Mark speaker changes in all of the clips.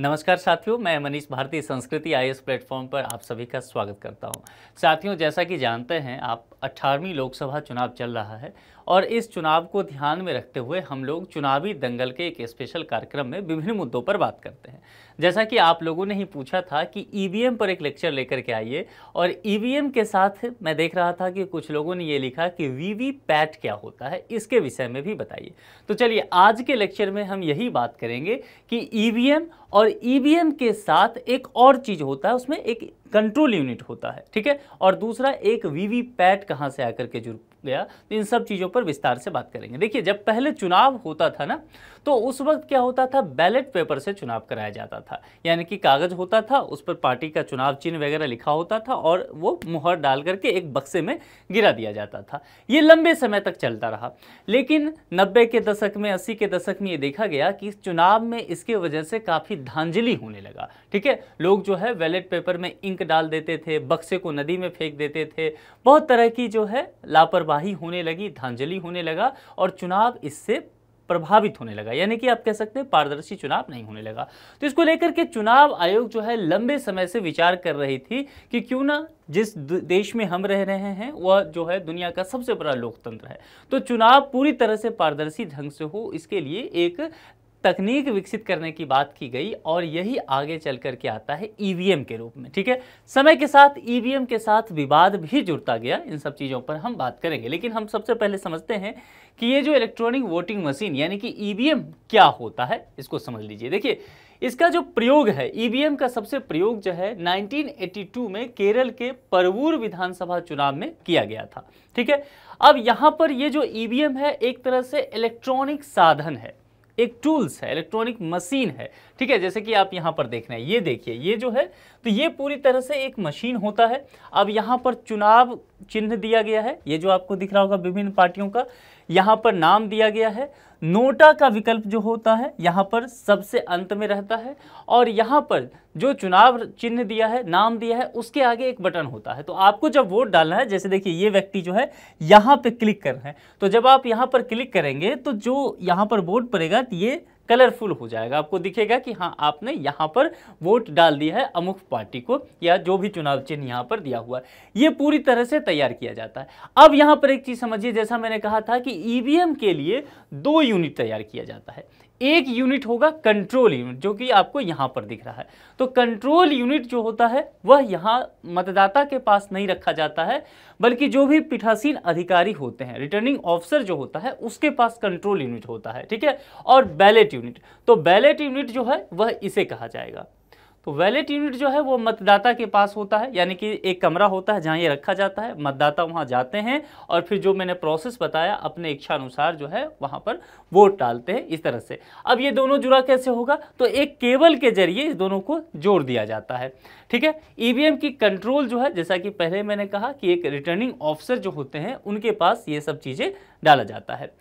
Speaker 1: नमस्कार साथियों मैं मनीष भारतीय संस्कृति आई प्लेटफॉर्म पर आप सभी का स्वागत करता हूं साथियों जैसा कि जानते हैं आप 18वीं लोकसभा चुनाव चल रहा है और इस चुनाव को ध्यान में रखते हुए हम लोग चुनावी दंगल के एक स्पेशल कार्यक्रम में विभिन्न मुद्दों पर बात करते हैं जैसा कि आप लोगों ने ही पूछा था कि ई e पर एक लेक्चर लेकर के आइए और ई e के साथ मैं देख रहा था कि कुछ लोगों ने ये लिखा कि पैट क्या होता है इसके विषय में भी बताइए तो चलिए आज के लेक्चर में हम यही बात करेंगे कि ई e और ई के साथ एक और चीज़ होता है उसमें एक कंट्रोल यूनिट होता है ठीक है और दूसरा एक वी वी पैट कहाँ से आकर के जुड़ गया तो इन सब चीज़ों पर विस्तार से बात करेंगे देखिए जब पहले चुनाव होता था ना तो उस वक्त क्या होता था बैलेट पेपर से चुनाव कराया जाता था यानी कि कागज़ होता था उस पर पार्टी का चुनाव चिन्ह वगैरह लिखा होता था और वो मुहर डाल करके एक बक्से में गिरा दिया जाता था ये लंबे समय तक चलता रहा लेकिन नब्बे के दशक में अस्सी के दशक में ये देखा गया कि चुनाव में इसके वजह से काफ़ी धांजली होने लगा ठीक है लोग जो है बैलेट पेपर में इंक डाल देते थे बक्से को नदी में फेंक देते थे बहुत तरह की जो है लापरवाही कार्यवाही होने लगी धांजली होने लगा और चुनाव इससे प्रभावित होने लगा यानी कि आप कह सकते हैं पारदर्शी चुनाव नहीं होने लगा तो इसको लेकर के चुनाव आयोग जो है लंबे समय से विचार कर रही थी कि क्यों ना जिस देश में हम रह रहे हैं वह जो है दुनिया का सबसे बड़ा लोकतंत्र है तो चुनाव पूरी तरह से पारदर्शी ढंग से हो इसके लिए एक तकनीक विकसित करने की बात की गई और यही आगे चल कर के आता है ईवीएम e के रूप में ठीक है समय के साथ ईवीएम e के साथ विवाद भी जुड़ता गया इन सब चीज़ों पर हम बात करेंगे लेकिन हम सबसे पहले समझते हैं कि ये जो इलेक्ट्रॉनिक वोटिंग मशीन यानी कि ईवीएम e क्या होता है इसको समझ लीजिए देखिए इसका जो प्रयोग है ईवीएम का सबसे प्रयोग जो है 1982 में केरल के परवूर विधानसभा चुनाव में किया गया था ठीक है अब यहाँ पर ये जो ईवीएम है एक तरह से इलेक्ट्रॉनिक साधन है एक टूल्स है इलेक्ट्रॉनिक मशीन है ठीक है जैसे कि आप यहाँ पर देख रहे हैं ये देखिए ये जो है तो ये पूरी तरह से एक मशीन होता है अब यहाँ पर चुनाव चिन्ह दिया गया है ये जो आपको दिख रहा होगा विभिन्न पार्टियों का यहाँ पर नाम दिया गया है नोटा का विकल्प जो होता है यहाँ पर सबसे अंत में रहता है और यहाँ पर जो चुनाव चिन्ह दिया है नाम दिया है उसके आगे एक बटन होता है तो आपको जब वोट डालना है जैसे देखिए ये व्यक्ति जो है यहाँ पे क्लिक कर रहे हैं तो जब आप यहाँ पर क्लिक करेंगे तो जो यहाँ पर वोट पड़ेगा ये कलरफुल हो जाएगा आपको दिखेगा कि हाँ आपने यहाँ पर वोट डाल दिया है अमुख पार्टी को या जो भी चुनाव चिन्ह यहाँ पर दिया हुआ है ये पूरी तरह से तैयार किया जाता है अब यहाँ पर एक चीज़ समझिए जैसा मैंने कहा था कि ई के लिए दो यूनिट तैयार किया जाता है एक यूनिट होगा कंट्रोल यूनिट जो कि आपको यहां पर दिख रहा है तो कंट्रोल यूनिट जो होता है वह यहां मतदाता के पास नहीं रखा जाता है बल्कि जो भी पीठासीन अधिकारी होते हैं रिटर्निंग ऑफिसर जो होता है उसके पास कंट्रोल यूनिट होता है ठीक है और बैलेट यूनिट तो बैलेट यूनिट जो है वह इसे कहा जाएगा तो वैलेट यूनिट जो है वो मतदाता के पास होता है यानी कि एक कमरा होता है जहाँ ये रखा जाता है मतदाता वहाँ जाते हैं और फिर जो मैंने प्रोसेस बताया अपने इच्छा अनुसार जो है वहाँ पर वोट डालते हैं इस तरह से अब ये दोनों जुड़ा कैसे होगा तो एक केबल के जरिए इस दोनों को जोड़ दिया जाता है ठीक है ई e की कंट्रोल जो है जैसा कि पहले मैंने कहा कि एक रिटर्निंग ऑफिसर जो होते हैं उनके पास ये सब चीज़ें डाला जाता है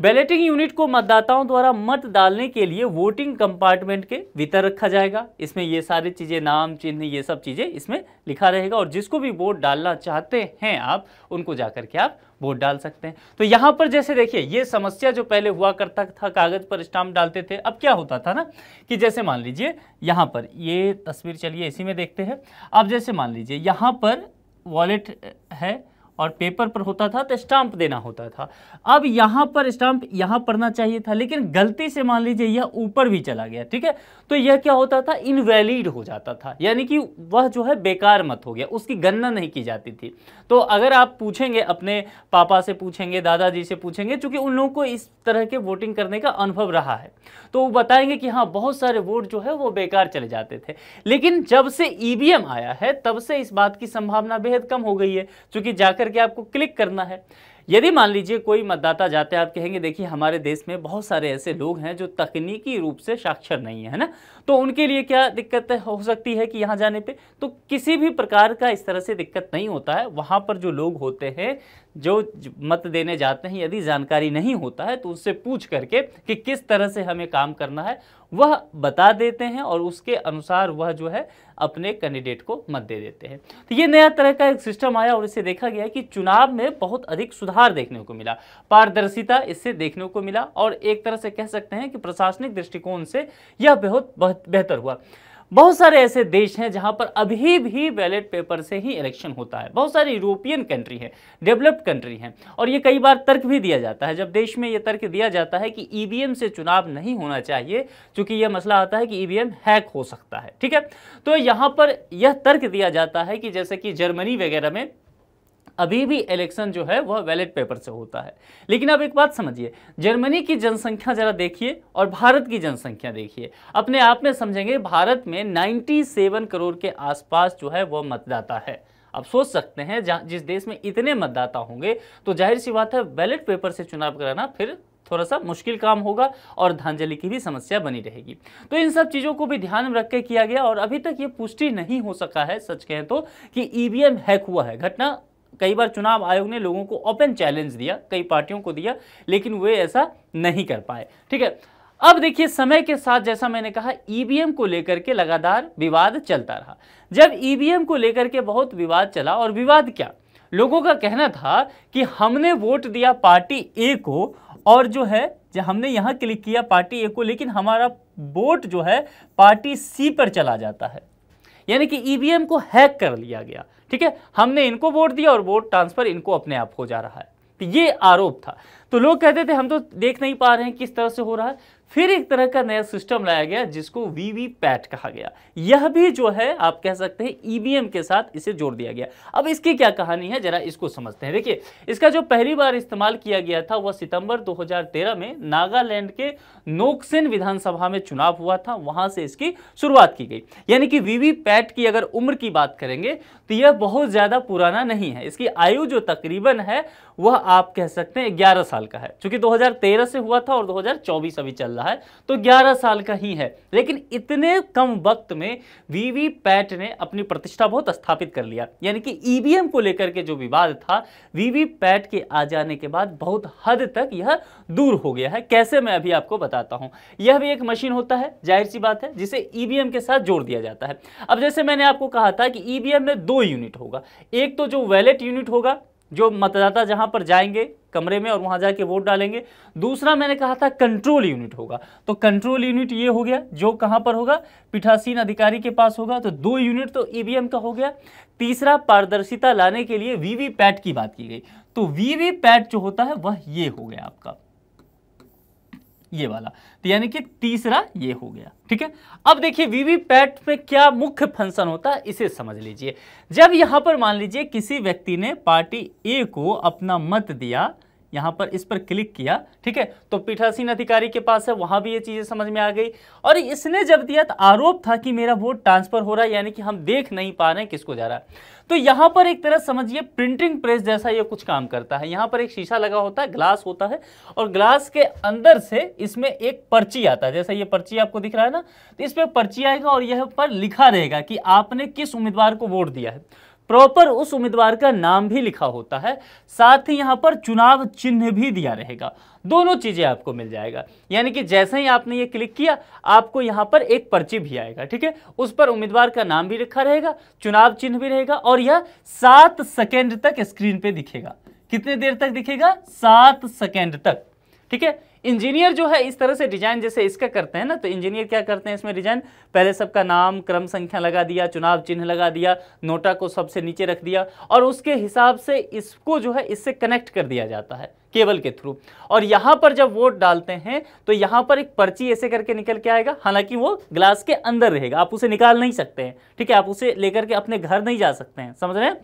Speaker 1: बैलेटिंग यूनिट को मतदाताओं द्वारा मत डालने के लिए वोटिंग कंपार्टमेंट के भीतर रखा जाएगा इसमें ये सारी चीज़ें नाम चिन्ह ये सब चीज़ें इसमें लिखा रहेगा और जिसको भी वोट डालना चाहते हैं आप उनको जा करके आप वोट डाल सकते हैं तो यहाँ पर जैसे देखिए ये समस्या जो पहले हुआ करता था कागज़ पर स्टाम्प डालते थे अब क्या होता था ना कि जैसे मान लीजिए यहाँ पर ये तस्वीर चलिए इसी में देखते हैं अब जैसे मान लीजिए यहाँ पर वॉलेट है और पेपर पर होता था तो स्टाम्प देना होता था अब यहाँ पर स्टाम्प यहाँ पढ़ना चाहिए था लेकिन गलती से मान लीजिए यह ऊपर भी चला गया ठीक है तो यह क्या होता था इनवैलिड हो जाता था यानी कि वह जो है बेकार मत हो गया उसकी गणना नहीं की जाती थी तो अगर आप पूछेंगे अपने पापा से पूछेंगे दादाजी से पूछेंगे चूंकि उन लोगों को इस तरह के वोटिंग करने का अनुभव रहा है तो वो बताएंगे कि हाँ बहुत सारे वोट जो है वो बेकार चले जाते थे लेकिन जब से ई e आया है तब से इस बात की संभावना बेहद कम हो गई है चूंकि जाकर करके आपको क्लिक करना है यदि मान लीजिए कोई मतदाता जाते हैं आप कहेंगे देखिए हमारे देश में बहुत सारे ऐसे लोग हैं जो तकनीकी रूप से साक्षर नहीं है ना तो उनके लिए क्या दिक्कत हो सकती है कि यहाँ जाने पे तो किसी भी प्रकार का इस तरह से दिक्कत नहीं होता है वहाँ पर जो लोग होते हैं जो मत देने जाते हैं यदि जानकारी नहीं होता है तो उससे पूछ करके कि किस तरह से हमें काम करना है वह बता देते हैं और उसके अनुसार वह जो है अपने कैंडिडेट को मत दे देते हैं तो ये नया तरह का एक सिस्टम आया और इसे देखा गया कि चुनाव में बहुत अधिक सुधार देखने को मिला पारदर्शिता इससे देखने को मिला और एक तरह से कह सकते हैं कि प्रशासनिक दृष्टिकोण से यह बहुत बेहतर हुआ बहुत सारे ऐसे देश हैं जहां पर अभी भी बैलेट पेपर से ही इलेक्शन होता है बहुत सारे यूरोपियन कंट्री हैं डेवलप्ड कंट्री हैं और ये कई बार तर्क भी दिया जाता है जब देश में ये तर्क दिया जाता है कि ई से चुनाव नहीं होना चाहिए चूंकि यह मसला आता है कि ई हैक हो सकता है ठीक है तो यहाँ पर यह तर्क दिया जाता है कि जैसे कि जर्मनी वगैरह में अभी भी इलेक्शन जो है वह वैलिड पेपर से होता है लेकिन अब एक बात समझिए जर्मनी की जनसंख्या ज़रा देखिए और भारत की जनसंख्या देखिए अपने आप में समझेंगे भारत में 97 करोड़ के आसपास जो है वह मतदाता है आप सोच सकते हैं जिस देश में इतने मतदाता होंगे तो जाहिर सी बात है बैलेट पेपर से चुनाव कराना फिर थोड़ा सा मुश्किल काम होगा और धांजलि की भी समस्या बनी रहेगी तो इन सब चीज़ों को भी ध्यान में रख के किया गया और अभी तक ये पुष्टि नहीं हो सका है सच कहें तो कि ईवीएम e हैक हुआ है घटना कई बार चुनाव आयोग ने लोगों को ओपन चैलेंज दिया कई पार्टियों को दिया लेकिन वे ऐसा नहीं कर पाए ठीक है अब देखिए समय के साथ जैसा मैंने कहा ईवीएम e को लेकर के लगातार विवाद चलता रहा जब ईवीएम e को लेकर के बहुत विवाद चला और विवाद क्या लोगों का कहना था कि हमने वोट दिया पार्टी ए को और जो है जो हमने यहाँ क्लिक किया पार्टी ए को लेकिन हमारा वोट जो है पार्टी सी पर चला जाता है यानी कि ईवीएम e को हैक कर लिया गया ठीक है हमने इनको वोट दिया और वोट ट्रांसफर इनको अपने आप हो जा रहा है तो ये आरोप था तो लोग कहते थे हम तो देख नहीं पा रहे हैं किस तरह से हो रहा है फिर एक तरह का नया सिस्टम लाया गया जिसको वीवी पैट कहा गया यह भी जो है आप कह सकते हैं ईवीएम के साथ इसे जोड़ दिया गया अब इसकी क्या कहानी है जरा इसको समझते हैं देखिए इसका जो पहली बार इस्तेमाल किया गया था वह सितंबर 2013 में नागालैंड के नोकसेन विधानसभा में चुनाव हुआ था वहां से इसकी शुरुआत की गई यानी कि वीवी पैट की अगर उम्र की बात करेंगे तो यह बहुत ज्यादा पुराना नहीं है इसकी आयु जो तकरीबन है वह आप कह सकते हैं ग्यारह साल का है चूंकि दो से हुआ था और दो अभी चल रहा वाला है तो 11 साल का ही है लेकिन इतने कम वक्त में वीवीपैट ने अपनी प्रतिष्ठा बहुत स्थापित कर लिया यानी कि ईवीएम को लेकर के जो विवाद था वीवीपैट के आ जाने के बाद बहुत हद तक यह दूर हो गया है कैसे मैं अभी आपको बताता हूं यह भी एक मशीन होता है जाहिर सी बात है जिसे ईवीएम के साथ जोड़ दिया जाता है अब जैसे मैंने आपको कहा था कि ईवीएम में दो यूनिट होगा एक तो जो वैलेट यूनिट होगा जो मतदाता जहां पर जाएंगे कमरे में और वहां जाके वोट डालेंगे दूसरा मैंने कहा था कंट्रोल यूनिट होगा तो कंट्रोल यूनिट ये हो गया जो कहां पर होगा पीठासीन अधिकारी के पास होगा तो दो यूनिट तो ईवीएम e का हो गया तीसरा पारदर्शिता लाने के लिए वीवीपैट की बात की गई तो वीवीपैट जो होता है वह ये हो गया आपका ये वाला तो यानी कि तीसरा ये हो गया ठीक है अब देखिए वीवीपैट में क्या मुख्य फंक्शन होता है इसे समझ लीजिए जब यहां पर मान लीजिए किसी व्यक्ति ने पार्टी ए को अपना मत दिया यहां पर इस पर क्लिक किया ठीक है तो पीठासीन अधिकारी के पास है वहां भी ये चीज़ें समझ में आ गई और इसने जब दिया तो आरोप था कि मेरा वोट ट्रांसफ़र हो रहा है यानी कि हम देख नहीं पा रहे हैं किसको जा रहा है तो यहाँ पर एक तरह समझिए प्रिंटिंग प्रेस जैसा ये कुछ काम करता है यहाँ पर एक शीशा लगा होता है ग्लास होता है और ग्लास के अंदर से इसमें एक पर्ची आता है जैसा ये पर्ची आपको दिख रहा है ना तो इस पर पर्ची आएगा और यह पर लिखा रहेगा कि आपने किस उम्मीदवार को वोट दिया है प्रॉपर उस उम्मीदवार का नाम भी लिखा होता है साथ ही यहाँ पर चुनाव चिन्ह भी दिया रहेगा दोनों चीज़ें आपको मिल जाएगा यानी कि जैसे ही आपने ये क्लिक किया आपको यहाँ पर एक पर्ची भी आएगा ठीक है उस पर उम्मीदवार का नाम भी लिखा रहेगा चुनाव चिन्ह भी रहेगा और यह सात सेकेंड तक स्क्रीन पर दिखेगा कितने देर तक दिखेगा सात सेकेंड तक ठीक है इंजीनियर जो है इस तरह से डिजाइन जैसे इसका करते हैं ना तो इंजीनियर क्या करते हैं इसमें डिजाइन पहले सबका नाम क्रम संख्या लगा दिया चुनाव चिन्ह लगा दिया नोटा को सबसे नीचे रख दिया और उसके हिसाब से इसको जो है इससे कनेक्ट कर दिया जाता है केबल के थ्रू और यहाँ पर जब वोट डालते हैं तो यहाँ पर एक पर्ची ऐसे करके निकल के आएगा हालांकि वो ग्लास के अंदर रहेगा आप उसे निकाल नहीं सकते हैं ठीक है आप उसे लेकर के अपने घर नहीं जा सकते हैं समझ रहे हैं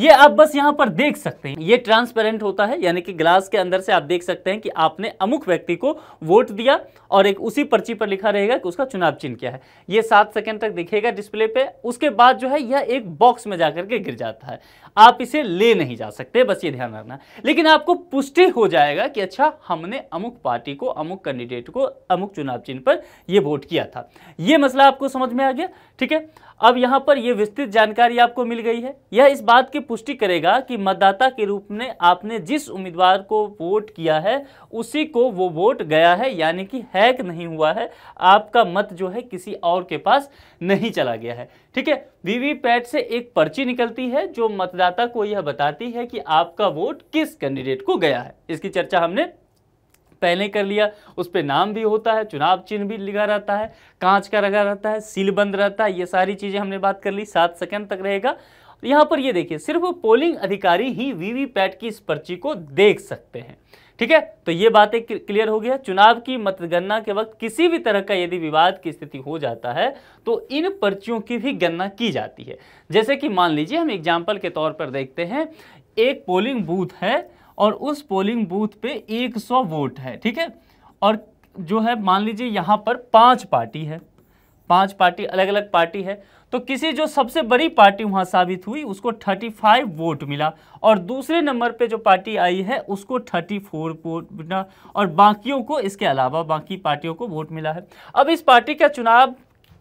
Speaker 1: ये आप बस यहाँ पर देख सकते हैं ये ट्रांसपेरेंट होता है यानी कि ग्लास के अंदर से आप देख सकते हैं कि आपने अमुक व्यक्ति को वोट दिया और एक उसी पर्ची पर लिखा रहेगा कि उसका चुनाव चिन्ह क्या है ये सात सेकेंड तक दिखेगा डिस्प्ले पे उसके बाद जो है यह एक बॉक्स में जाकर के गिर जाता है आप इसे ले नहीं जा सकते बस ये ध्यान रखना लेकिन आपको पुष्टि हो जाएगा कि अच्छा हमने अमुक पार्टी को अमुक कैंडिडेट को अमुक चुनाव चिन्ह पर यह वोट किया था यह मसला आपको समझ में आ गया ठीक है अब यहाँ पर यह विस्तृत जानकारी आपको मिल गई है यह इस बात की पुष्टि करेगा कि मतदाता के रूप में आपने जिस उम्मीदवार को वोट किया है उसी को वो वोट गया है यानी कि हैक नहीं हुआ है आपका मत जो है किसी और के पास नहीं चला गया है ठीक है वीवीपैट से एक पर्ची निकलती है जो मतदाता को यह बताती है कि आपका वोट किस कैंडिडेट को गया है इसकी चर्चा हमने पहले कर लिया उस पर नाम भी होता है चुनाव चिन्ह भी लिखा रहता है कांच का लगा रहता है सील बंद रहता है ये सारी चीज़ें हमने बात कर ली सात सेकेंड तक रहेगा यहाँ पर ये देखिए सिर्फ पोलिंग अधिकारी ही वीवीपैट की इस पर्ची को देख सकते हैं ठीक है तो ये बातें क्लियर हो गया चुनाव की मतगणना के वक्त किसी भी तरह का यदि विवाद की स्थिति हो जाता है तो इन पर्चियों की भी गणना की जाती है जैसे कि मान लीजिए हम एग्जाम्पल के तौर पर देखते हैं एक पोलिंग बूथ है और उस पोलिंग बूथ पे 100 वोट है ठीक है और जो है मान लीजिए यहाँ पर पांच पार्टी है पांच पार्टी अलग अलग पार्टी है तो किसी जो सबसे बड़ी पार्टी वहाँ साबित हुई उसको 35 वोट मिला और दूसरे नंबर पे जो पार्टी आई है उसको 34 वोट मिला और बाकियों को इसके अलावा बाकी पार्टियों को वोट मिला है अब इस पार्टी का चुनाव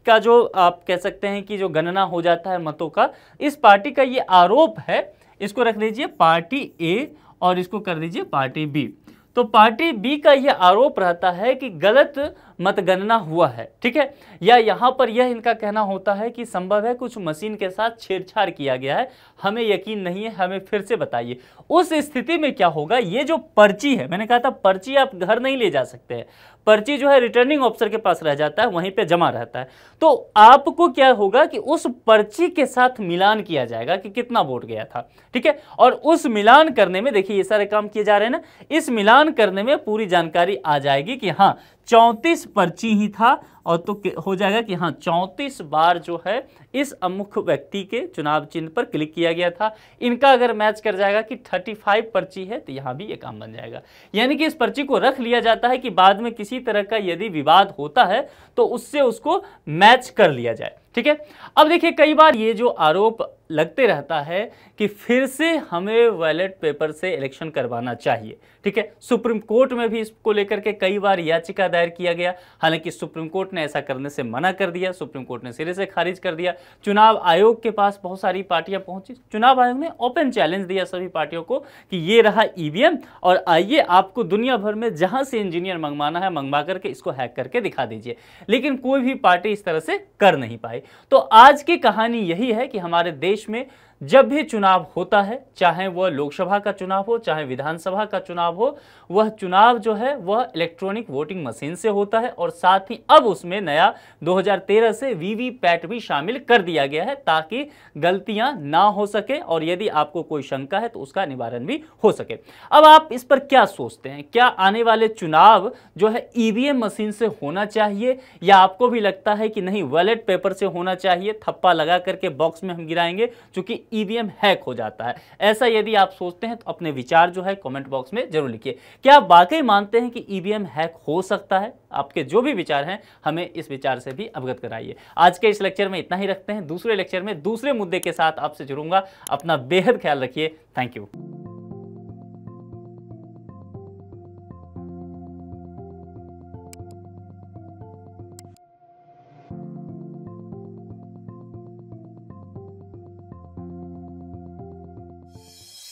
Speaker 1: का जो आप कह सकते हैं कि जो गणना हो जाता है मतों का इस पार्टी का ये आरोप है इसको रख लीजिए पार्टी ए और इसको कर दीजिए पार्टी बी तो पार्टी बी का यह आरोप रहता है कि गलत मतगणना हुआ है ठीक है या यहाँ पर यह इनका कहना होता है कि संभव है कुछ मशीन के साथ छेड़छाड़ किया गया है हमें यकीन नहीं है हमें फिर से बताइए उस स्थिति में क्या होगा ये जो पर्ची है मैंने कहा था पर्ची आप घर नहीं ले जा सकते हैं पर्ची जो है रिटर्निंग ऑफिसर के पास रह जाता है वहीं पे जमा रहता है तो आपको क्या होगा कि उस पर्ची के साथ मिलान किया जाएगा कि कितना वोट गया था ठीक है और उस मिलान करने में देखिए ये सारे काम किए जा रहे हैं ना इस मिलान करने में पूरी जानकारी आ जाएगी कि हाँ चौंतीस पर्ची ही था और तो हो जाएगा कि हाँ चौंतीस बार जो है इस अमुख व्यक्ति के चुनाव चिन्ह पर क्लिक किया गया था इनका अगर मैच कर जाएगा कि थर्टी फाइव पर्ची है तो यहाँ भी ये काम बन जाएगा यानी कि इस पर्ची को रख लिया जाता है कि बाद में किसी तरह का यदि विवाद होता है तो उससे उसको मैच कर लिया जाए ठीक है अब देखिए कई बार ये जो आरोप लगते रहता है कि फिर से हमें वैलेट पेपर से इलेक्शन करवाना चाहिए ठीक है सुप्रीम कोर्ट में भी इसको लेकर के कई बार याचिका दायर किया गया हालांकि सुप्रीम कोर्ट ने ऐसा करने से मना कर दिया सुप्रीम कोर्ट ने सिरे से खारिज कर दिया चुनाव आयोग के पास बहुत सारी पार्टियां पहुंची चुनाव आयोग ने ओपन चैलेंज दिया सभी पार्टियों को कि ये रहा ईवीएम e और आइए आपको दुनिया भर में जहां से इंजीनियर मंगवाना है मंगवा करके इसको हैक करके दिखा दीजिए लेकिन कोई भी पार्टी इस तरह से कर नहीं पाई तो आज की कहानी यही है कि हमारे देश देश में जब भी चुनाव होता है चाहे वह लोकसभा का चुनाव हो चाहे विधानसभा का चुनाव हो वह चुनाव जो है वह इलेक्ट्रॉनिक वोटिंग मशीन से होता है और साथ ही अब उसमें नया 2013 से वीवीपैट भी शामिल कर दिया गया है ताकि गलतियां ना हो सके और यदि आपको कोई शंका है तो उसका निवारण भी हो सके अब आप इस पर क्या सोचते हैं क्या आने वाले चुनाव जो है ई e मशीन से होना चाहिए या आपको भी लगता है कि नहीं वैलेट पेपर से होना चाहिए थप्पा लगा करके बॉक्स में हम गिराएंगे चूंकि ईवीएम e हैक हो जाता है ऐसा यदि आप सोचते हैं तो अपने विचार जो है कमेंट बॉक्स में जरूर लिखिए क्या आप वाकई मानते हैं कि ईवीएम e हैक हो सकता है आपके जो भी विचार हैं हमें इस विचार से भी अवगत कराइए आज के इस लेक्चर में इतना ही रखते हैं दूसरे लेक्चर में दूसरे मुद्दे के साथ आपसे जुड़ूंगा अपना बेहद ख्याल रखिए थैंक यू